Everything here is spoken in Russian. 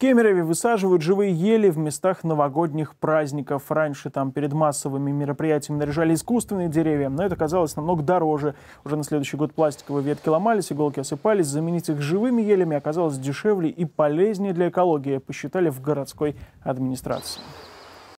Кемерове высаживают живые ели в местах новогодних праздников. Раньше там перед массовыми мероприятиями наряжали искусственные деревья, но это казалось намного дороже. Уже на следующий год пластиковые ветки ломались, иголки осыпались. Заменить их живыми елями оказалось дешевле и полезнее для экологии, посчитали в городской администрации.